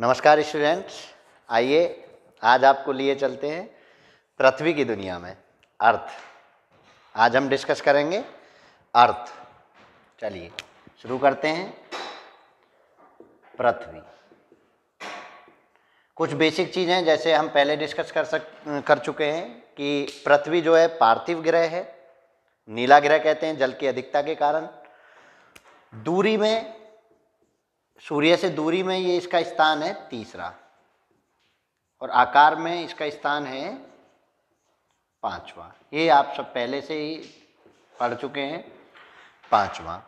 नमस्कार स्टूडेंट्स आइए आज आपको लिए चलते हैं पृथ्वी की दुनिया में अर्थ आज हम डिस्कस करेंगे अर्थ चलिए शुरू करते हैं पृथ्वी कुछ बेसिक चीज़ें जैसे हम पहले डिस्कस कर सक कर चुके हैं कि पृथ्वी जो है पार्थिव ग्रह है नीला ग्रह कहते हैं जल की अधिकता के कारण दूरी में सूर्य से दूरी में ये इसका स्थान है तीसरा और आकार में इसका स्थान है पांचवा ये आप सब पहले से ही पढ़ चुके हैं पांचवा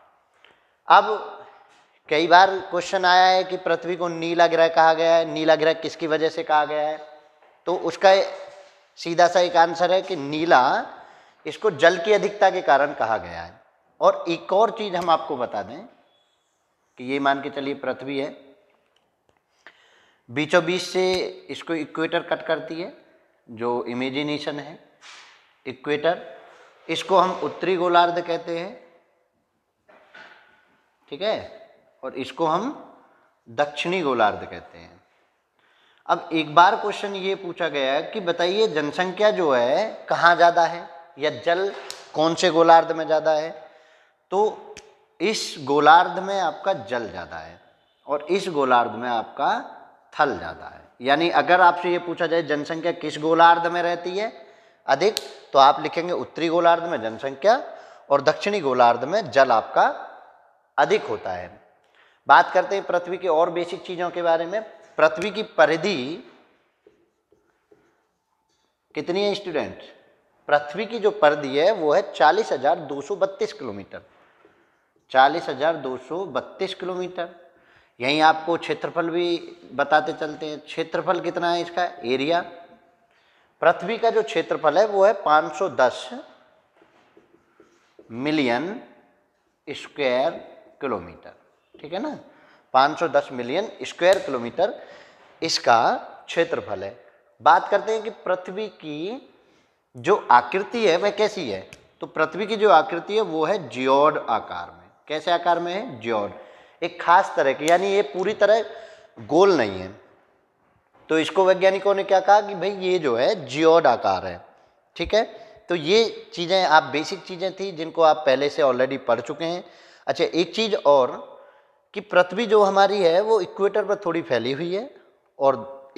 अब कई बार क्वेश्चन आया है कि पृथ्वी को नीला ग्रह कहा गया है नीला ग्रह किसकी वजह से कहा गया है तो उसका सीधा सा एक आंसर है कि नीला इसको जल की अधिकता के कारण कहा गया है और एक और चीज़ हम आपको बता दें कि ये मान के चलिए पृथ्वी है बीचों बीच से इसको इक्वेटर कट करती है जो इमेजिनेशन है इक्वेटर इसको हम उत्तरी गोलार्ध कहते हैं ठीक है और इसको हम दक्षिणी गोलार्ध कहते हैं अब एक बार क्वेश्चन ये पूछा गया कि बताइए जनसंख्या जो है कहाँ ज़्यादा है या जल कौन से गोलार्ध में ज़्यादा है तो इस गोलार्ध में आपका जल ज़्यादा है और इस गोलार्ध में आपका थल ज़्यादा है यानी अगर आपसे ये पूछा जाए जनसंख्या किस गोलार्ध में रहती है अधिक तो आप लिखेंगे उत्तरी गोलार्ध में जनसंख्या और दक्षिणी गोलार्ध में जल आपका अधिक होता है बात करते हैं पृथ्वी के और बेसिक चीज़ों के बारे में पृथ्वी की परिधि कितनी है स्टूडेंट पृथ्वी की जो परिधि है वो है चालीस हजार दो सौ बत्तीस किलोमीटर चालीस हज़ार दो सौ बत्तीस किलोमीटर यहीं आपको क्षेत्रफल भी बताते चलते हैं क्षेत्रफल कितना है इसका एरिया पृथ्वी का जो क्षेत्रफल है वो है 510 मिलियन स्क्वायर किलोमीटर ठीक है ना 510 मिलियन स्क्वायर किलोमीटर इसका क्षेत्रफल है बात करते हैं कि पृथ्वी की जो आकृति है वह कैसी है तो पृथ्वी की जो आकृति है वो है जियोड आकार में कैसे आकार में है ज्योर एक खास तरह के यानी ये पूरी तरह गोल नहीं है तो इसको वैज्ञानिकों ने क्या कहा कि भाई ये जो है जियोड आकार है ठीक है तो ये चीज़ें आप बेसिक चीज़ें थी जिनको आप पहले से ऑलरेडी पढ़ चुके हैं अच्छा एक चीज़ और कि पृथ्वी जो हमारी है वो इक्वेटर पर थोड़ी फैली हुई है और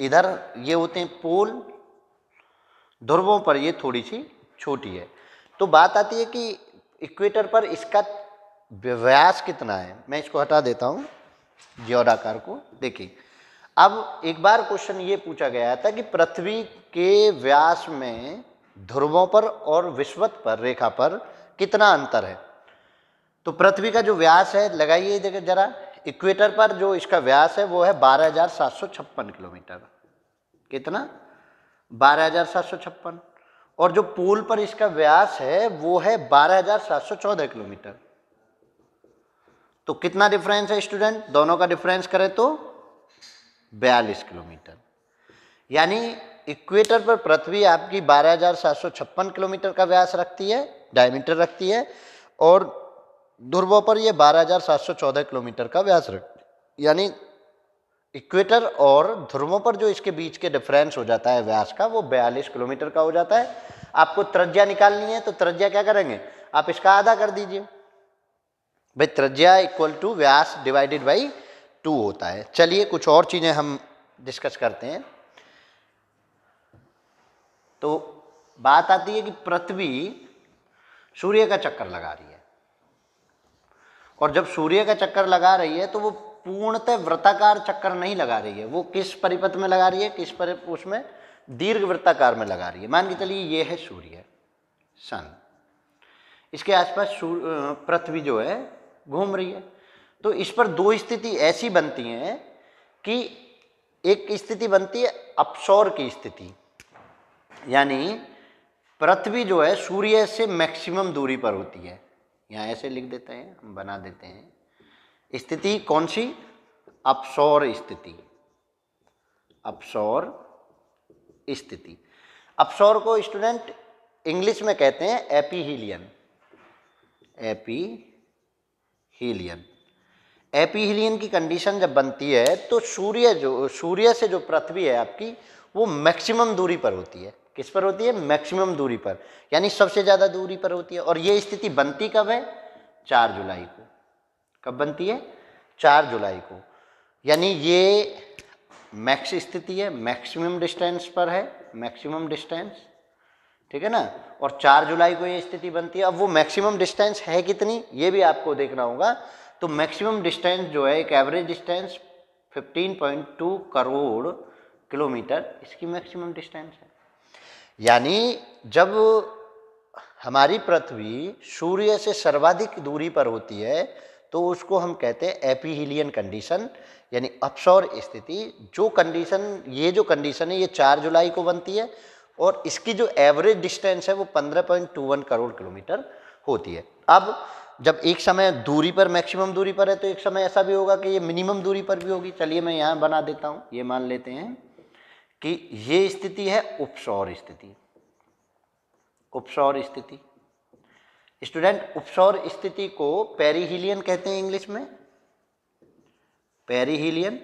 इधर ये होते हैं पोल ध्रुवों पर ये थोड़ी सी छोटी है तो बात आती है कि इक्वेटर पर इसका व्यास कितना है मैं इसको हटा देता हूँ ज्योराकार को देखिए अब एक बार क्वेश्चन ये पूछा गया था कि पृथ्वी के व्यास में ध्रुवों पर और विश्वत पर रेखा पर कितना अंतर है तो पृथ्वी का जो व्यास है लगाइए देखिए जरा इक्वेटर पर जो इसका व्यास है वो है बारह किलोमीटर कितना बारह और जो पोल पर इसका व्यास है वो है बारह किलोमीटर तो कितना डिफरेंस है स्टूडेंट दोनों का डिफरेंस करें तो बयालीस किलोमीटर यानी इक्वेटर पर पृथ्वी आपकी 12,756 किलोमीटर का व्यास रखती है डायमीटर रखती है और ध्रुवो पर यह 12,714 किलोमीटर का व्यास रखती है यानी इक्वेटर और ध्रुवों पर जो इसके बीच के डिफरेंस हो जाता है व्यास का वो 42 किलोमीटर का हो जाता है आपको त्रज्या निकालनी है तो त्रज्या क्या करेंगे आप इसका आधा कर दीजिए भाई त्रज्या इक्वल टू व्यास डिवाइडेड बाई टू होता है चलिए कुछ और चीज़ें हम डिस्कस करते हैं तो बात आती है कि पृथ्वी सूर्य का चक्कर लगा रही है और जब सूर्य का चक्कर लगा रही है तो वो पूर्णतः वृत्ताकार चक्कर नहीं लगा रही है वो किस परिपथ में लगा रही है किस पर उसमें दीर्घ वृत्ताकार में लगा रही है मान के चलिए ये है सूर्य सन इसके आसपास पृथ्वी जो है घूम रही है तो इस पर दो स्थिति ऐसी बनती हैं कि एक स्थिति बनती है अपसौर की स्थिति यानी पृथ्वी जो है सूर्य से मैक्सिमम दूरी पर होती है यहाँ ऐसे लिख देते हैं हम बना देते हैं स्थिति कौन सी अपसौर स्थिति अपसौर स्थिति अपसौर को स्टूडेंट इंग्लिश में कहते हैं एपीहीलियन एपी हीलियन एपी हीलियन की कंडीशन जब बनती है तो सूर्य जो सूर्य से जो पृथ्वी है आपकी वो मैक्सिमम दूरी पर होती है किस पर होती है मैक्सिमम दूरी पर यानी सबसे ज़्यादा दूरी पर होती है और ये स्थिति बनती कब है चार जुलाई को कब बनती है चार जुलाई को यानी ये मैक्स स्थिति है मैक्सिमम डिस्टेंस पर है मैक्सिमम डिस्टेंस ठीक है ना और 4 जुलाई को ये स्थिति बनती है अब वो मैक्सिमम डिस्टेंस है कितनी ये भी आपको देखना होगा तो मैक्सिमम डिस्टेंस जो है एक एवरेज डिस्टेंस 15.2 करोड़ किलोमीटर इसकी मैक्सिमम डिस्टेंस है यानी जब हमारी पृथ्वी सूर्य से सर्वाधिक दूरी पर होती है तो उसको हम कहते हैं एपीहिलियन कंडीशन यानी अपसौर स्थिति जो कंडीशन ये जो कंडीशन है ये 4 जुलाई को बनती है और इसकी जो एवरेज डिस्टेंस है वो 15.21 करोड़ किलोमीटर होती है अब जब एक समय दूरी पर मैक्सिमम दूरी पर है तो एक समय ऐसा भी होगा कि ये मिनिमम दूरी पर भी होगी चलिए मैं यहाँ बना देता हूँ ये मान लेते हैं कि ये स्थिति है उपसौर स्थिति उपसौर स्थिति स्टूडेंट उपसौर स्थिति को पेरीहिलियन कहते हैं इंग्लिश में पेरीहिलियन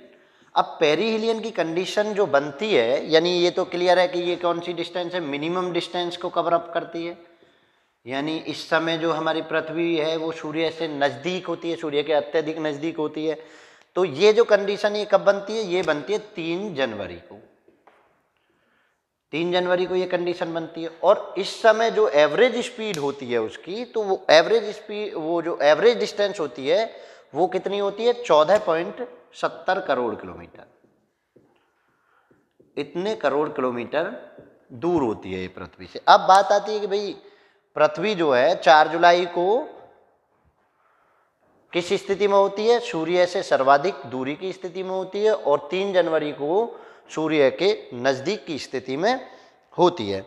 अब पेरीहिलियन की कंडीशन जो बनती है यानी ये तो क्लियर है कि ये कौन सी डिस्टेंस है मिनिमम डिस्टेंस को कवर अप करती है यानी इस समय जो हमारी पृथ्वी है वो सूर्य से नज़दीक होती है सूर्य के अत्यधिक नज़दीक होती है तो ये जो कंडीशन ये कब बनती है ये बनती है तीन जनवरी को तीन जनवरी को ये कंडीशन बनती है और इस समय जो एवरेज स्पीड होती है उसकी तो वो एवरेज स्पीड वो जो एवरेज डिस्टेंस होती है वो कितनी होती है चौदह पॉइंट सत्तर करोड़ किलोमीटर इतने करोड़ किलोमीटर दूर होती है ये पृथ्वी से अब बात आती है कि भाई पृथ्वी जो है चार जुलाई को किस स्थिति में होती है सूर्य से सर्वाधिक दूरी की स्थिति में होती है और तीन जनवरी को सूर्य के नज़दीक की स्थिति में होती है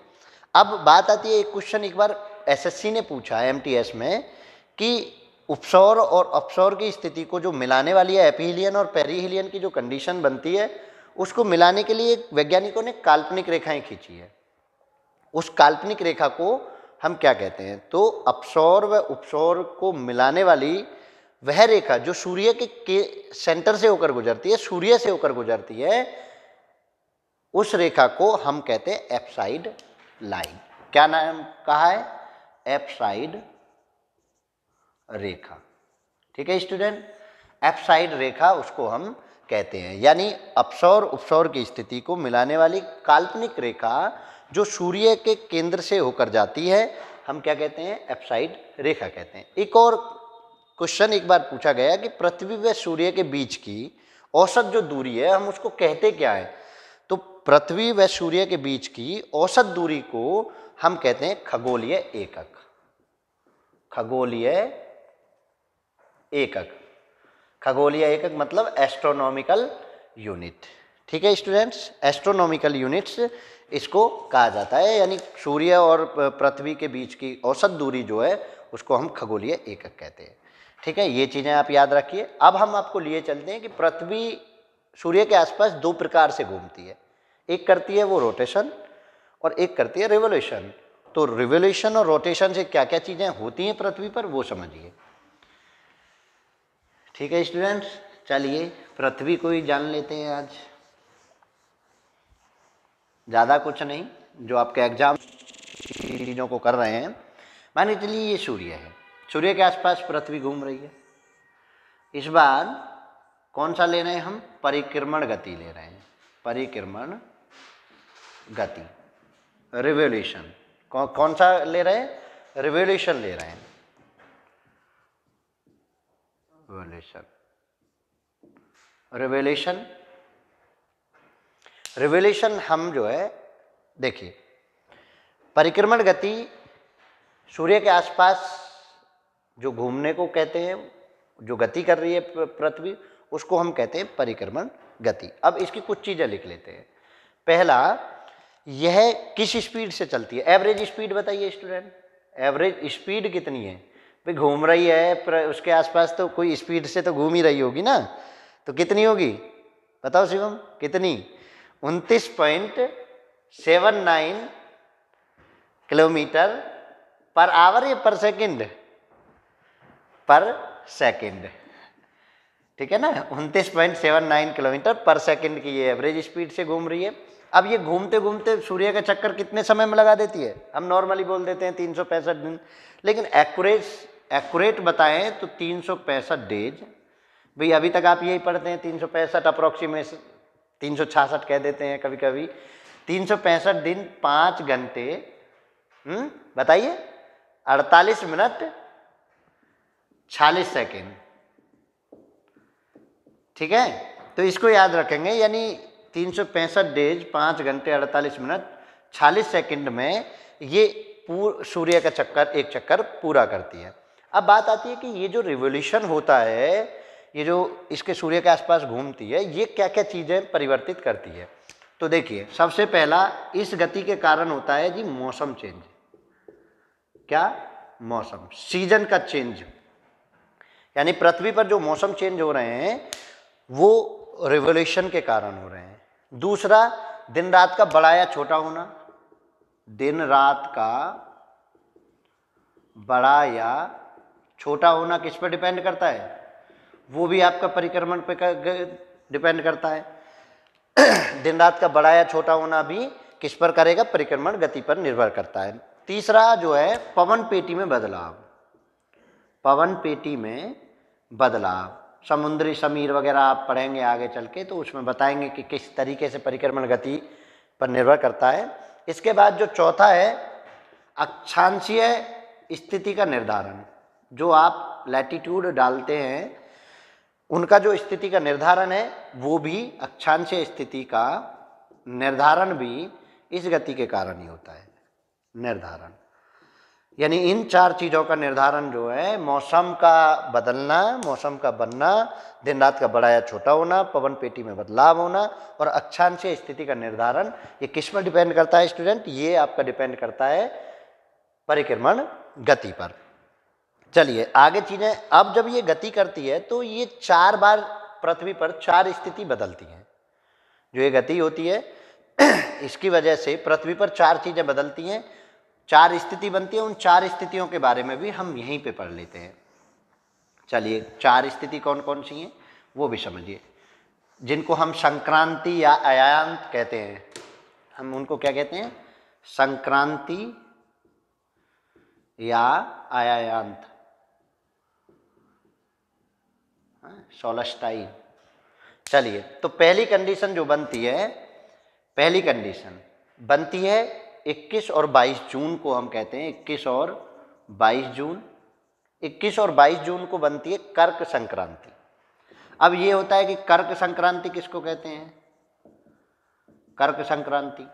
अब बात आती है एक क्वेश्चन एक बार एसएससी ने पूछा एमटीएस में कि उपसौर और अपसौर की स्थिति को जो मिलाने वाली है एपीहिलियन और पेरीहिलियन की जो कंडीशन बनती है उसको मिलाने के लिए वैज्ञानिकों ने काल्पनिक रेखाएं खींची है उस काल्पनिक रेखा को हम क्या कहते हैं तो अपसौर व उपसौर को मिलाने वाली वह रेखा जो सूर्य के, के सेंटर से होकर गुजरती है सूर्य से होकर गुजरती है उस रेखा को हम कहते हैं एपसाइड लाइन क्या नाम कहा है एपसाइड रेखा ठीक है स्टूडेंट एपसाइड रेखा उसको हम कहते हैं यानी अपसौर उपसौर की स्थिति को मिलाने वाली काल्पनिक रेखा जो सूर्य के केंद्र से होकर जाती है हम क्या कहते हैं एपसाइड रेखा कहते हैं एक और क्वेश्चन एक बार पूछा गया कि पृथ्वी व सूर्य के बीच की औसत जो दूरी है हम उसको कहते क्या है तो पृथ्वी व सूर्य के बीच की औसत दूरी को हम कहते हैं खगोलीय एकक खगोलीय एकक खगोलीय एकक मतलब एस्ट्रोनॉमिकल यूनिट ठीक है स्टूडेंट्स एस्ट्रोनॉमिकल यूनिट्स इसको कहा जाता है यानी सूर्य और पृथ्वी के बीच की औसत दूरी जो है उसको हम खगोलीय एकक कहते हैं ठीक है ये चीज़ें आप याद रखिए अब हम आपको लिए चलते हैं कि पृथ्वी सूर्य के आसपास दो प्रकार से घूमती है एक करती है वो रोटेशन और एक करती है रिवोल्यूशन तो रिवोल्यूशन और रोटेशन से क्या क्या चीज़ें होती हैं पृथ्वी पर वो समझिए ठीक है स्टूडेंट्स चलिए पृथ्वी को ही जान लेते हैं आज ज़्यादा कुछ नहीं जो आपके एग्जाम चीज़ों को कर रहे हैं मान चलिए ये सूर्य है सूर्य के आसपास पृथ्वी घूम रही है इस बार कौन सा ले रहे हैं हम परिक्रमण गति ले रहे हैं परिक्रमण गति रिवोल्यूशन कौन सा ले रहे हैं रिवोल्यूशन ले रहे हैं revelation. रेवेलेशन रेवेलेशन हम जो है देखिए परिक्रमण गति सूर्य के आसपास जो घूमने को कहते हैं जो गति कर रही है पृथ्वी उसको हम कहते हैं परिक्रमण गति अब इसकी कुछ चीज़ें लिख लेते हैं पहला यह किस स्पीड से चलती है एवरेज स्पीड बताइए स्टूडेंट एवरेज स्पीड कितनी है पे घूम रही है पर उसके आसपास तो कोई स्पीड से तो घूम ही रही होगी ना तो कितनी होगी बताओ शिवम कितनी उनतीस point seven nine kilometre per hour या पर सेकंड पर सेकंड ठीक है ना उनतीस point seven nine kilometre per second की ये एवरेज स्पीड से घूम रही है अब ये घूमते घूमते सूर्य का चक्कर कितने समय में लगा देती है हम नॉर्मली बोल देते हैं तीन दिन लेकिन एक्यूरेट एक्यूरेट बताएं तो तीन सौ पैंसठ डेज भाई अभी तक आप यही पढ़ते हैं तीन सौ पैंसठ अप्रोक्सीमेट तीन सौ छियासठ कह देते हैं कभी कभी तीन सौ पैंसठ दिन पाँच घंटे हम्म, बताइए अड़तालीस मिनट छालीस सेकेंड ठीक है तो इसको याद रखेंगे यानी तीन सौ पैंसठ डेज पाँच घंटे अड़तालीस मिनट छालीस सेकेंड में ये सूर्य का चक्कर एक चक्कर पूरा करती है अब बात आती है कि ये जो रिवोल्यूशन होता है ये जो इसके सूर्य के आसपास घूमती है ये क्या क्या चीज़ें परिवर्तित करती है तो देखिए सबसे पहला इस गति के कारण होता है जी मौसम चेंज क्या मौसम सीजन का चेंज यानी पृथ्वी पर जो मौसम चेंज हो रहे हैं वो रिवोल्यूशन के कारण हो रहे हैं दूसरा दिन रात का बड़ा या छोटा होना दिन रात का बड़ा या छोटा होना किस पर डिपेंड करता है वो भी आपका परिक्रमण पे डिपेंड करता है दिन रात का बड़ा या छोटा होना भी किस पर करेगा परिक्रमण गति पर निर्भर करता है तीसरा जो है पवन पेटी में बदलाव पवन पेटी में बदलाव समुद्री समीर वगैरह आप पढ़ेंगे आगे चल के तो उसमें बताएंगे कि किस तरीके से परिक्रमण गति पर निर्भर करता है इसके बाद जो चौथा है अक्षांशीय स्थिति का निर्धारण जो आप लैटिट्यूड डालते हैं उनका जो स्थिति का निर्धारण है वो भी अक्षांश स्थिति का निर्धारण भी इस गति के कारण ही होता है निर्धारण यानी इन चार चीज़ों का निर्धारण जो है मौसम का बदलना मौसम का बनना दिन रात का बड़ा या छोटा होना पवन पेटी में बदलाव होना और अक्षांश स्थिति का निर्धारण ये किस पर डिपेंड करता है स्टूडेंट ये आपका डिपेंड करता है परिक्रमण गति पर चलिए आगे चीज़ें अब जब ये गति करती है तो ये चार बार पृथ्वी पर चार स्थिति बदलती हैं जो ये गति होती है इसकी वजह से पृथ्वी पर चार चीज़ें बदलती हैं चार स्थिति बनती है उन चार स्थितियों के बारे में भी हम यहीं पे पढ़ लेते हैं चलिए चार स्थिति कौन कौन सी हैं वो भी समझिए जिनको हम संक्रांति या अयांत कहते हैं हम उनको क्या कहते हैं संक्रांति या आयांत सोलस्टाई चलिए तो पहली कंडीशन जो बनती है पहली कंडीशन बनती है 21 और 22 जून को हम कहते हैं 21 और 22 जून 21 और 22 जून को बनती है कर्क संक्रांति अब ये होता है कि कर्क संक्रांति किसको कहते हैं कर्क संक्रांति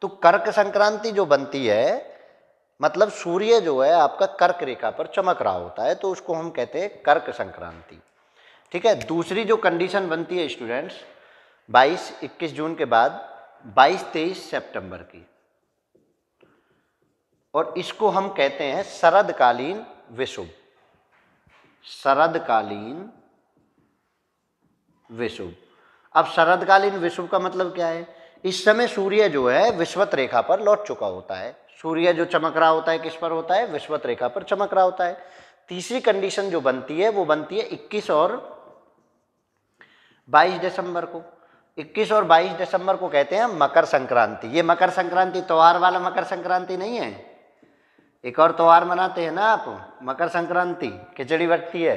तो कर्क संक्रांति जो बनती है मतलब सूर्य जो है आपका कर्क रेखा पर चमक रहा होता है तो उसको हम कहते हैं कर्क संक्रांति ठीक है दूसरी जो कंडीशन बनती है स्टूडेंट्स 22 21 जून के बाद 22 23 सितंबर की और इसको हम कहते हैं शरदकालीन विशुभ शरदकालीन विशुभ अब शरदकालीन विशुभ का मतलब क्या है इस समय सूर्य जो है विश्वत रेखा पर लौट चुका होता है सूर्य जो चमक रहा होता है किस पर होता है विश्वत रेखा पर चमक रहा होता है तीसरी कंडीशन जो बनती है वो बनती है 21 और 22 दिसंबर को 21 और 22 दिसंबर को कहते हैं मकर संक्रांति ये मकर संक्रांति त्यौहार वाला मकर संक्रांति नहीं है एक और त्यौहार मनाते हैं ना आप मकर संक्रांति खिचड़ी बटती है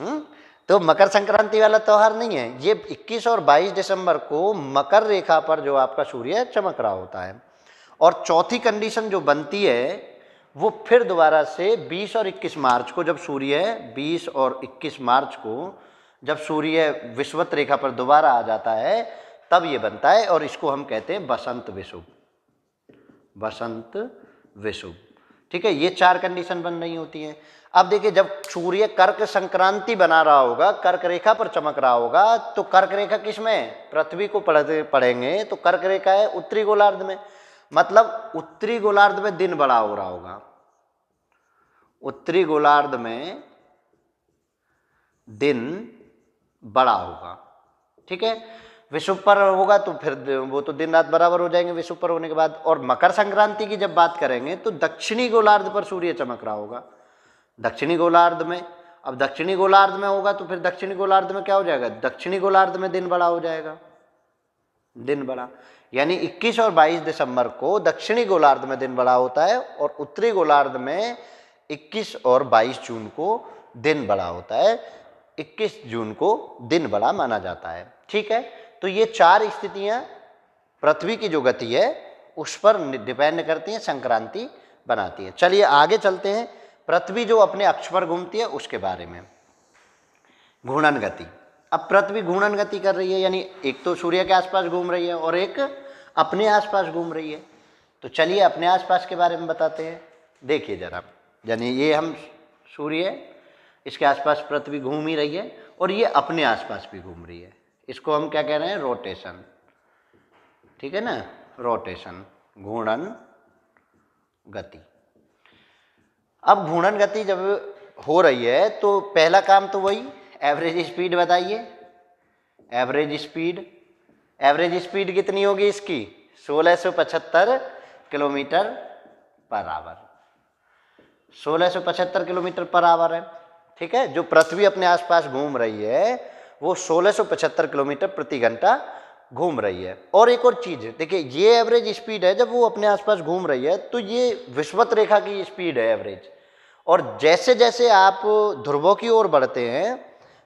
हुँ? हम्म? तो मकर संक्रांति वाला त्यौहार नहीं है ये 21 और 22 दिसंबर को मकर रेखा पर जो आपका सूर्य चमक रहा होता है और चौथी कंडीशन जो बनती है वो फिर दोबारा से 20 और 21 मार्च को जब सूर्य 20 और 21 मार्च को जब सूर्य विश्वत रेखा पर दोबारा आ जाता है तब ये बनता है और इसको हम कहते हैं बसंत विषुभ बसंत विषुभ ठीक है ये चार कंडीशन बन रही होती हैं अब देखिए जब सूर्य कर्क संक्रांति बना रहा होगा कर्क रेखा पर चमक रहा होगा तो कर्क रेखा किस में पृथ्वी को पढ़ते पढ़ेंगे तो कर्क रेखा है उत्तरी गोलार्ध में मतलब उत्तरी गोलार्ध में दिन बड़ा हो रहा होगा उत्तरी गोलार्ध में दिन बड़ा होगा ठीक है विश्व पर होगा तो फिर वो तो दिन रात बराबर हो जाएंगे विश्व पर होने के बाद और मकर संक्रांति की जब बात करेंगे तो दक्षिणी गोलार्ध पर सूर्य चमक रहा होगा दक्षिणी गोलार्ध में अब दक्षिणी गोलार्ध में होगा तो फिर दक्षिणी गोलार्ध में क्या हो जाएगा दक्षिणी गोलार्ध में दिन बड़ा हो जाएगा दिन बड़ा यानी 21 और 22 दिसंबर को दक्षिणी गोलार्ध में दिन बड़ा होता है और उत्तरी गोलार्ध में 21 और 22 जून को दिन बड़ा होता है 21 जून को दिन बड़ा माना जाता है ठीक है तो ये चार स्थितियाँ पृथ्वी की जो गति है उस पर डिपेंड करती हैं संक्रांति बनाती है चलिए आगे चलते हैं पृथ्वी जो अपने अक्ष पर घूमती है उसके बारे में घूर्णन गति अब पृथ्वी घूर्णन गति कर रही है यानी एक तो सूर्य के आसपास घूम रही है और एक अपने आसपास घूम रही है तो चलिए अपने आसपास के बारे में बताते हैं देखिए जरा यानी ये हम सूर्य इसके आसपास पृथ्वी घूम ही रही है और ये अपने आसपास भी घूम रही है इसको हम क्या कह रहे हैं रोटेशन ठीक है ना रोटेशन घूर्णन गति अब घूर्णन गति जब हो रही है तो पहला काम तो वही एवरेज स्पीड बताइए एवरेज स्पीड एवरेज स्पीड कितनी होगी इसकी सोलह किलोमीटर पर आवर सोलह किलोमीटर पर आवर है ठीक है जो पृथ्वी अपने आसपास घूम रही है वो 1675 किलोमीटर प्रति घंटा घूम रही है और एक और चीज़ देखिए ये एवरेज स्पीड है जब वो अपने आसपास घूम रही है तो ये विश्वत रेखा की स्पीड है एवरेज और जैसे जैसे आप ध्रुवों की ओर बढ़ते हैं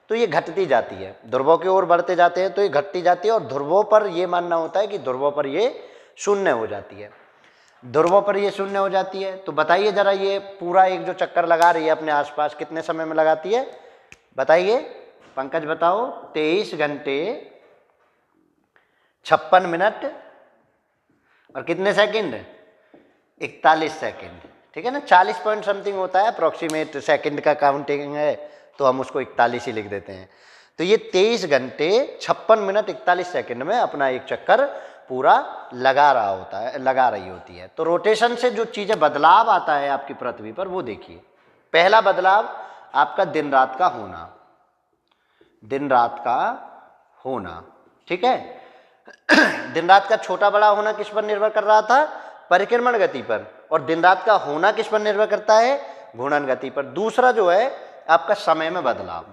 तो ये घटती जाती है ध्रुवों की ओर बढ़ते जाते हैं तो ये घटती जाती है और ध्रुवों पर ये मानना होता है कि ध्रुवों पर ये शून्य हो जाती है ध्रुवों पर ये शून्य हो जाती है तो बताइए जरा ये पूरा एक जो चक्कर लगा रही है अपने आसपास कितने समय में लगाती है बताइए पंकज बताओ तेईस घंटे छप्पन मिनट और कितने सेकंड इकतालीस सेकंड ठीक है ना चालीस पॉइंट समथिंग होता है अप्रोक्सीमेट सेकंड का काउंटिंग है तो हम उसको इकतालीस ही लिख देते हैं तो ये तेईस घंटे छप्पन मिनट इकतालीस सेकंड में अपना एक चक्कर पूरा लगा रहा होता है लगा रही होती है तो रोटेशन से जो चीज़ें बदलाव आता है आपकी पृथ्वी पर वो देखिए पहला बदलाव आपका दिन रात का होना दिन रात का होना ठीक है दिन रात का छोटा बड़ा होना किस पर निर्भर कर रहा था परिक्रमण गति पर और दिन रात का होना किस पर निर्भर करता है घूर्णन गति पर दूसरा जो है आपका समय में बदलाव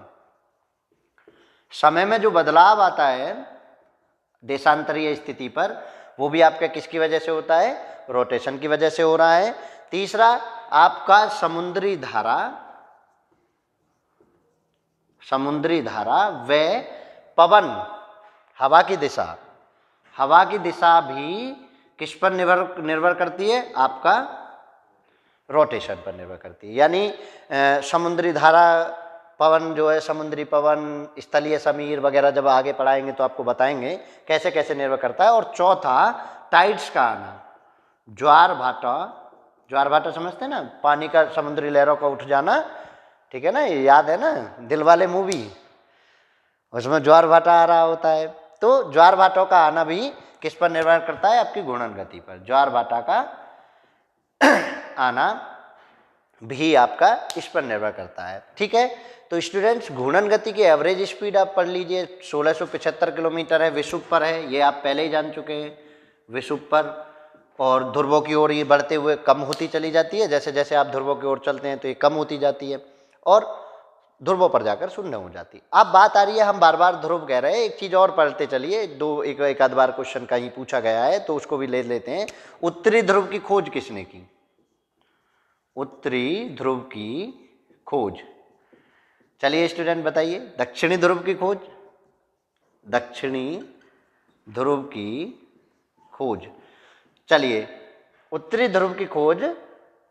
समय में जो बदलाव आता है देशांतरीय स्थिति पर वो भी आपका किसकी वजह से होता है रोटेशन की वजह से हो रहा है तीसरा आपका समुद्री धारा समुद्री धारा व पवन हवा की दिशा हवा की दिशा भी किस पर निर्भर निर्भर करती है आपका रोटेशन पर निर्भर करती है यानी समुद्री धारा पवन जो है समुद्री पवन स्थलीय समीर वगैरह जब आगे पढ़ाएंगे तो आपको बताएंगे कैसे कैसे निर्भर करता है और चौथा टाइड्स का आना ज्वार भाटा ज्वार भाटा समझते हैं ना पानी का समुद्री लहरों का उठ जाना ठीक है ना ये याद है ना दिल वाले मूवी उसमें ज्वार भाटा आ रहा होता है तो ज्वार भाटों का आना भी किस पर निर्भर करता है आपकी गुणन गति पर ज्वार भाटा का आना भी आपका इस पर निर्भर करता है ठीक है तो स्टूडेंट्स घूर्णन गति की एवरेज स्पीड आप पढ़ लीजिए सोलह किलोमीटर है विश्व पर है ये आप पहले ही जान चुके हैं विश्व पर और ध्रुवों की ओर ये बढ़ते हुए कम होती चली जाती है जैसे जैसे आप ध्रुवों की ओर चलते हैं तो ये कम होती जाती है और ध्रुवों पर जाकर शून्य हो जाती है अब बात आ रही है हम बार बार ध्रुव कह रहे हैं एक चीज़ और पढ़ते चलिए दो एक एक आध बार क्वेश्चन कहीं पूछा गया है तो उसको भी ले लेते हैं उत्तरी ध्रुव की खोज किसने की उत्तरी ध्रुव की खोज चलिए स्टूडेंट बताइए दक्षिणी ध्रुव की खोज दक्षिणी ध्रुव की खोज चलिए उत्तरी ध्रुव की खोज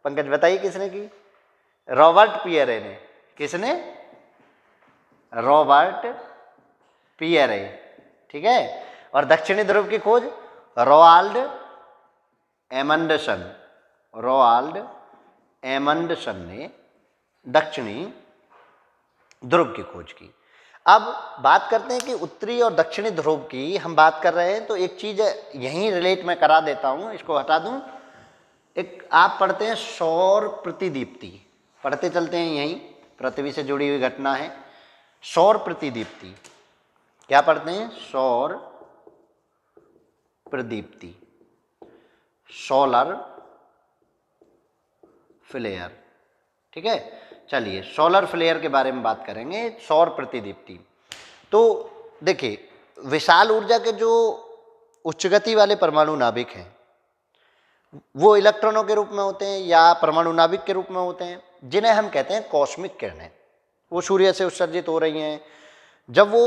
पंकज बताइए किसने की रॉबर्ट पियरे ने किसने रॉबर्ट पियरे ठीक है और दक्षिणी ध्रुव की खोज रोआल्ड एमंडसन रोआल्ड एमंडसन ने दक्षिणी ध्रुव की खोज की अब बात करते हैं कि उत्तरी और दक्षिणी ध्रुव की हम बात कर रहे हैं तो एक चीज़ यहीं रिलेट मैं करा देता हूं इसको हटा दू एक आप पढ़ते हैं सौर प्रतिदीप्ति पढ़ते चलते हैं यहीं पृथ्वी से जुड़ी हुई घटना है सौर प्रतिदीप्ति क्या पढ़ते हैं सौर प्रदीप्ति सोलर फ्लेयर ठीक है चलिए सोलर फ्लेयर के बारे में बात करेंगे सौर प्रतिदीप्ति तो देखिए विशाल ऊर्जा के जो उच्च गति वाले परमाणु नाभिक हैं वो इलेक्ट्रॉनों के रूप में होते हैं या परमाणु नाभिक के रूप में होते हैं जिन्हें हम कहते हैं कॉस्मिक किरणें वो सूर्य से उत्सर्जित हो रही हैं जब वो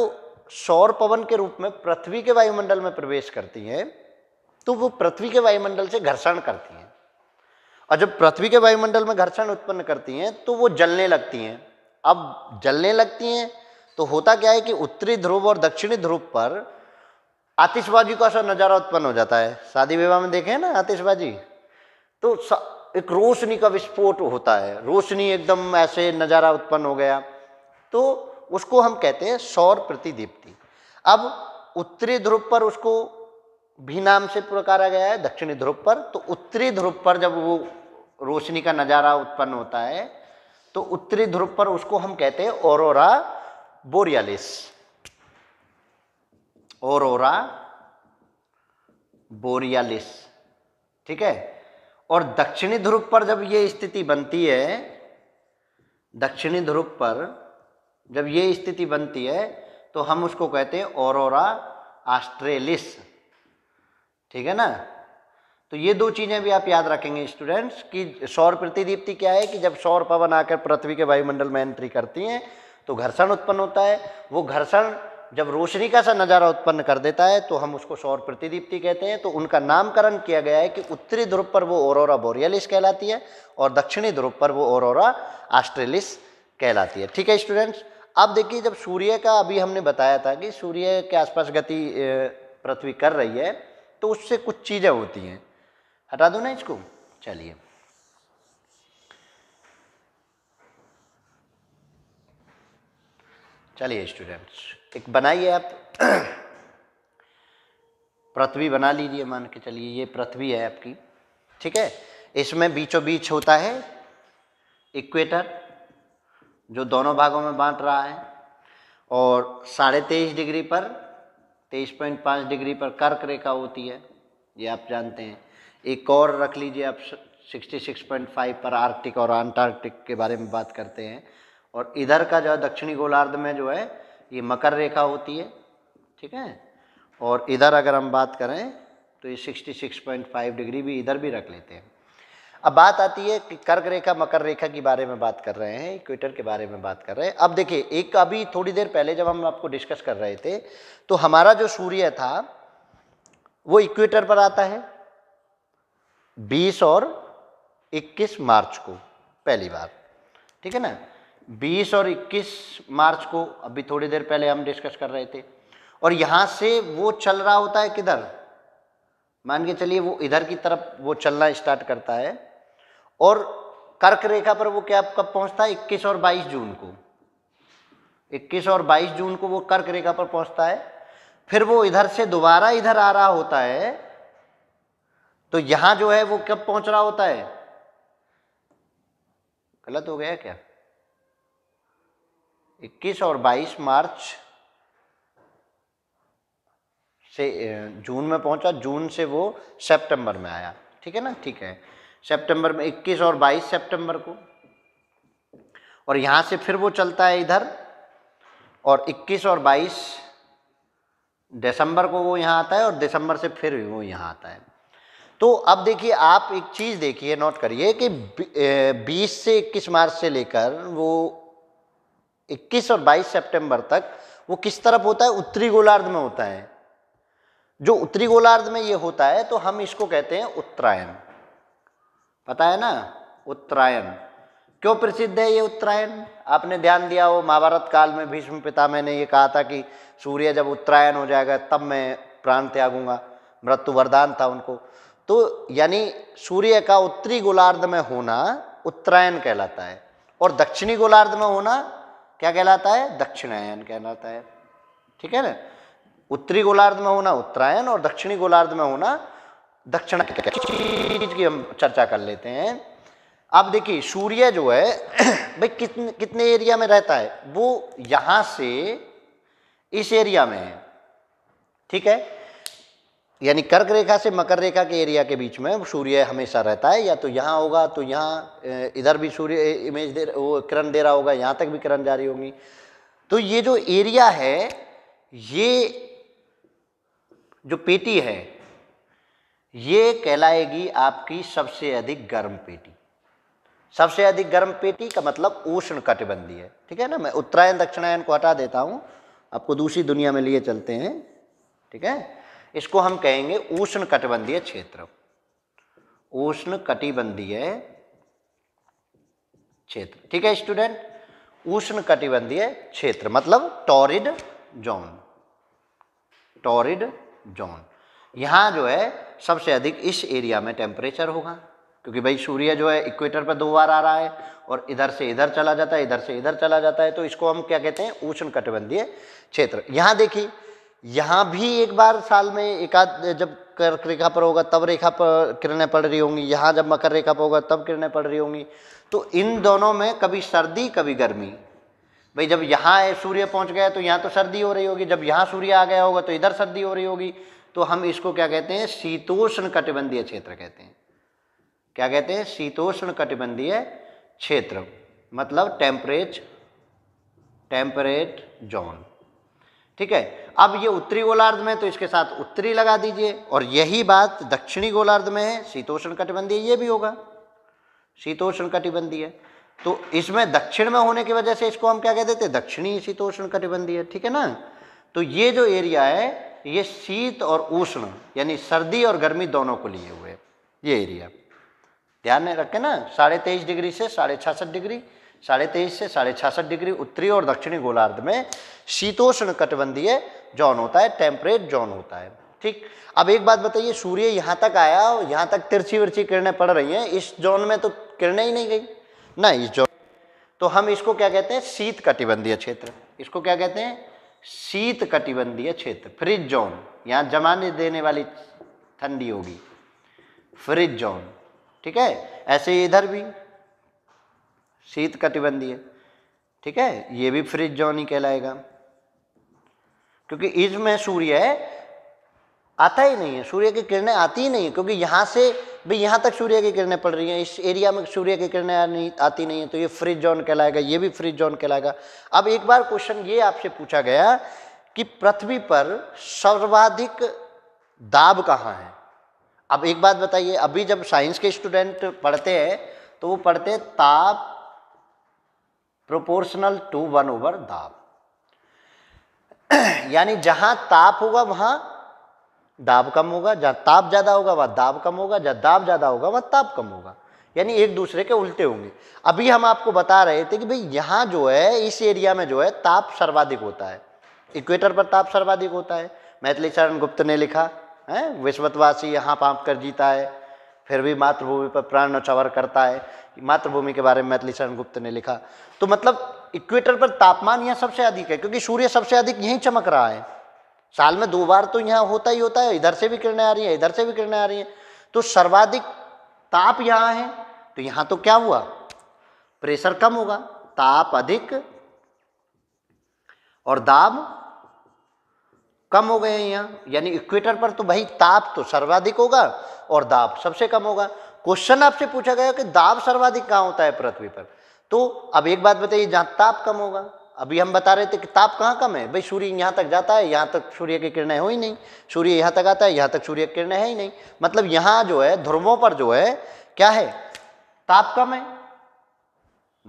सौर पवन के रूप में पृथ्वी के वायुमंडल में प्रवेश करती हैं तो वो पृथ्वी के वायुमंडल से घर्षण करती हैं और जब पृथ्वी के वायुमंडल में घर्षण उत्पन्न करती हैं तो वो जलने लगती हैं अब जलने लगती हैं तो होता क्या है कि उत्तरी ध्रुव और दक्षिणी ध्रुव पर आतिशबाजी का सा नज़ारा उत्पन्न हो जाता है शादी विवाह में देखे ना आतिशबाजी तो एक रोशनी का विस्फोट होता है रोशनी एकदम ऐसे नज़ारा उत्पन्न हो गया तो उसको हम कहते हैं सौर प्रतिदीप्ति अब उत्तरी ध्रुव पर उसको भी नाम से पुकारा गया है दक्षिणी ध्रुव पर तो उत्तरी ध्रुव पर जब वो रोशनी का नज़ारा उत्पन्न होता है तो उत्तरी ध्रुव पर उसको हम कहते हैं ओरोरा बोरियालिस ओरोरा बोरियालिस ठीक है और दक्षिणी ध्रुव पर जब ये स्थिति बनती है दक्षिणी ध्रुव पर जब ये स्थिति बनती है तो हम उसको कहते हैं ओरोरा ऑस्ट्रेलिस ठीक है ना तो ये दो चीज़ें भी आप याद रखेंगे स्टूडेंट्स कि सौर प्रतिदीप्ति क्या है कि जब सौर पवन आकर पृथ्वी के वायुमंडल में एंट्री करती हैं तो घर्षण उत्पन्न होता है वो घर्षण जब रोशनी का सा नज़ारा उत्पन्न कर देता है तो हम उसको सौर प्रतिदीप्ति कहते हैं तो उनका नामकरण किया गया है कि उत्तरी ध्रुव पर वो ओरोरा बोरियलिस कहलाती है और दक्षिणी ध्रुव पर वो ओरोरा आस्ट्रेलिस कहलाती है ठीक है स्टूडेंट्स अब देखिए जब सूर्य का अभी हमने बताया था कि सूर्य के आसपास गति पृथ्वी कर रही है तो उससे कुछ चीज़ें होती हैं हटा दो ना इसको चलिए चलिए स्टूडेंट्स एक बनाइए आप पृथ्वी बना लीजिए मान के चलिए ये पृथ्वी है आपकी ठीक है इसमें बीचों बीच होता है इक्वेटर जो दोनों भागों में बांट रहा है और साढ़े तेईस डिग्री पर तेईस पॉइंट पाँच डिग्री पर कर्क रेखा होती है ये आप जानते हैं एक और रख लीजिए आप 66.5 पर आर्कटिक और अंटार्कटिक के बारे में बात करते हैं और इधर का जो है दक्षिणी गोलार्ध में जो है ये मकर रेखा होती है ठीक है और इधर अगर हम बात करें तो ये 66.5 डिग्री भी इधर भी रख लेते हैं अब बात आती है कि कर्क रेखा मकर रेखा के बारे में बात कर रहे हैं इक्वेटर के बारे में बात कर रहे हैं अब देखिए एक अभी थोड़ी देर पहले जब हम आपको डिस्कस कर रहे थे तो हमारा जो सूर्य था वो इक्वेटर पर आता है 20 और 21 मार्च को पहली बार ठीक है ना 20 और 21 मार्च को अभी थोड़ी देर पहले हम डिस्कस कर रहे थे और यहाँ से वो चल रहा होता है किधर मान के चलिए वो इधर की तरफ वो चलना स्टार्ट करता है और कर्क रेखा पर वो क्या कब पहुँचता है इक्कीस और बाईस जून को इक्कीस और बाईस जून को वो कर्क रेखा पर पहुँचता है फिर वो इधर से दोबारा इधर आ रहा होता है तो यहां जो है वो कब पहुंच रहा होता है गलत हो गया क्या 21 और 22 मार्च से जून में पहुंचा जून से वो सितंबर में आया ठीक है ना ठीक है सितंबर में 21 और 22 सितंबर को और यहां से फिर वो चलता है इधर और 21 और 22 दिसंबर को वो यहाँ आता है और दिसंबर से फिर वो यहाँ आता है तो अब देखिए आप एक चीज़ देखिए नोट करिए कि 20 से 21 मार्च से लेकर वो 21 और 22 सितंबर तक वो किस तरफ होता है उत्तरी गोलार्ध में होता है जो उत्तरी गोलार्ध में ये होता है तो हम इसको कहते हैं उत्तरायण पता है ना उत्तरायण क्यों प्रसिद्ध है ये उत्तरायण आपने ध्यान दिया हो महाभारत काल में भीष्म पितामह ने ये कहा था कि सूर्य जब उत्तरायण हो जाएगा तब मैं प्राण त्यागूंगा मृत्यु वरदान था उनको तो यानी सूर्य का उत्तरी गोलार्ध में होना उत्तरायण कहलाता है और दक्षिणी गोलार्ध में होना क्या कहलाता है दक्षिणायन कहलाता है ठीक है ना उत्तरी गोलार्ध में होना उत्तरायण और दक्षिणी गोलार्ध में होना दक्षिण चीज की हम चर्चा कर लेते हैं अब देखिए सूर्य जो है भाई कितने कितने एरिया में रहता है वो यहां से इस एरिया में है ठीक है यानी कर्क रेखा से मकर रेखा के एरिया के बीच में सूर्य हमेशा रहता है या तो यहाँ होगा तो यहाँ इधर भी सूर्य इमेज दे वो किरण दे रहा होगा यहाँ तक भी किरण जा रही होगी तो ये जो एरिया है ये जो पेटी है ये कहलाएगी आपकी सबसे अधिक गर्म पेटी सबसे अधिक गर्म पेटी का मतलब उष्ण कटिबंधीय है ठीक है ना मैं उत्तरायण दक्षिणायन को हटा देता हूँ आपको दूसरी दुनिया में लिए चलते हैं ठीक है इसको हम कहेंगे उष्ण कटिबंधीय क्षेत्र उष्ण कटिबंधीय क्षेत्र ठीक है स्टूडेंट उष्ण कटिबंधीय क्षेत्र मतलब टॉरिड जोन टॉरिड जोन यहां जो है सबसे अधिक इस एरिया में टेम्परेचर होगा क्योंकि भाई सूर्य जो है इक्वेटर पर दो बार आ रहा है और इधर से इधर चला जाता है इधर से इधर चला जाता है तो इसको हम क्या कहते हैं उष्ण कटिबंधीय क्षेत्र यहां देखिए यहाँ भी एक बार साल में एकाध जब कर्क रेखा पर होगा तब रेखा पर किरणें पड़ रही होंगी यहाँ जब मकर रेखा पर होगा तब किरणें पड़ रही होंगी तो इन दोनों में कभी सर्दी कभी गर्मी भाई जब यहाँ सूर्य पहुँच गया तो यहाँ तो सर्दी हो रही होगी जब यहाँ सूर्य आ गया होगा तो इधर सर्दी हो रही होगी तो हम इसको क्या कहते हैं शीतोष्ण कटिबंधीय क्षेत्र कहते हैं क्या कहते हैं शीतोष्ण कटिबंधीय क्षेत्र मतलब टेम्परेच टेम्परेट जोन ठीक है अब ये उत्तरी गोलार्ध में तो इसके साथ उत्तरी लगा दीजिए और यही बात दक्षिणी गोलार्ध में है शीतोष्ण कटिबंधीय ये भी होगा शीतोष्ण कटिबंधीय तो इसमें दक्षिण में होने की वजह से इसको हम क्या कह देते हैं दक्षिणी शीतोष्ण कटिबंधीय ठीक है ना तो ये जो एरिया है ये शीत और उष्ण यानी सर्दी और गर्मी दोनों को लिए हुए ये एरिया ध्यान में रखें ना साढ़े तेईस डिग्री से साढ़े छियासठ डिग्री साढ़े तेईस से साढ़े छियासठ डिग्री उत्तरी और दक्षिणी गोलार्ध में शीतोष्ण कटिबंधीय जॉन होता है टेम्परेट जॉन होता है ठीक अब एक बात बताइए सूर्य यहाँ तक आया और यहाँ तक तिरछी विरछी किरणें पड़ रही हैं इस जॉन में तो किरणें ही नहीं गई ना इस जॉन तो हम इसको क्या कहते हैं शीत कटिबंधीय क्षेत्र इसको क्या कहते हैं शीत कटिबंधीय क्षेत्र फ्रिज जोन यहाँ जमाने देने वाली ठंडी होगी फ्रिज जोन ठीक है ऐसे इधर भी शीत कटिबंधीय ठीक है ये भी फ्रिज जोन ही कहलाएगा क्योंकि इसमें सूर्य है आता ही नहीं है सूर्य की किरणें आती ही नहीं है क्योंकि यहाँ से भी यहाँ तक सूर्य की किरणें पड़ रही हैं इस एरिया में सूर्य की किरणें नहीं आती नहीं है तो ये फ्रिज जोन कहलाएगा ये भी फ्रिज जोन कहलाएगा अब एक बार क्वेश्चन ये आपसे पूछा गया कि पृथ्वी पर सर्वाधिक दाब कहाँ है अब एक बात बताइए अभी जब साइंस के स्टूडेंट पढ़ते हैं तो वो पढ़ते हैं ताप प्रोपोर्शनल टू वन ओवर दाब यानी जहाँ ताप होगा वहाँ दाब कम होगा जहाँ ताप ज़्यादा होगा वहाँ दाब कम होगा जहाँ दाब ज़्यादा होगा वहां ताप कम होगा यानी एक दूसरे के उल्टे होंगे अभी हम आपको बता रहे थे कि भाई यहाँ जो है इस एरिया में जो है ताप सर्वाधिक होता है इक्वेटर पर ताप सर्वाधिक होता है मैथिली चरण गुप्त ने लिखा है विश्वतवासी यहाँ पाप कर जीता है फिर भी मातृभूमि पर प्राण नौछावर करता है मातृभूमि के बारे में मैथिली शरण गुप्त ने लिखा तो मतलब इक्वेटर पर तापमान यहाँ सबसे अधिक है क्योंकि सूर्य सबसे अधिक यहीं चमक रहा है साल में दो बार तो यहाँ होता ही होता है इधर से भी किरणें आ रही हैं इधर से भी किरणें आ रही हैं तो सर्वाधिक ताप यहाँ है तो यहाँ तो क्या हुआ प्रेशर कम होगा ताप अधिक और दाब कम हो गए हैं यहाँ यानी इक्वेटर पर तो भाई ताप तो सर्वाधिक होगा और दाब सबसे कम होगा क्वेश्चन आपसे पूछा गया कि दाब सर्वाधिक कहाँ होता है पृथ्वी पर तो अब एक बात बताइए जहाँ ताप कम होगा अभी हम बता रहे थे कि ताप कहाँ कम है भाई सूर्य यहाँ तक जाता है यहाँ तक सूर्य की किरणें हो ही नहीं सूर्य यहाँ तक आता है यहाँ तक सूर्य की किरणें है ही नहीं मतलब यहाँ जो है ध्रुवों पर जो है क्या है ताप कम है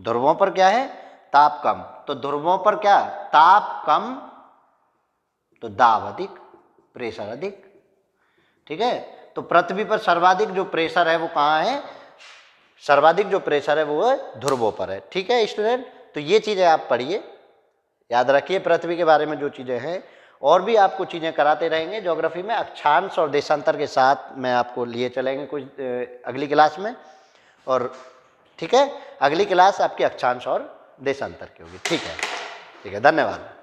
ध्रुवों पर क्या है ताप कम तो ध्रुवों पर क्या ताप कम तो दाब अधिक प्रेशर अधिक ठीक है तो पृथ्वी पर सर्वाधिक जो प्रेशर है वो कहाँ है सर्वाधिक जो प्रेशर है वो ध्रुवों पर है ठीक है स्टूडेंट तो ये चीज़ें आप पढ़िए याद रखिए पृथ्वी के बारे में जो चीज़ें हैं और भी आपको चीज़ें कराते रहेंगे ज्योग्राफी में अक्षांश और देशांतर के साथ मैं आपको लिए चलेंगे कुछ अगली क्लास में और ठीक है अगली क्लास आपकी अक्षांश और देशांतर की होगी ठीक है ठीक है धन्यवाद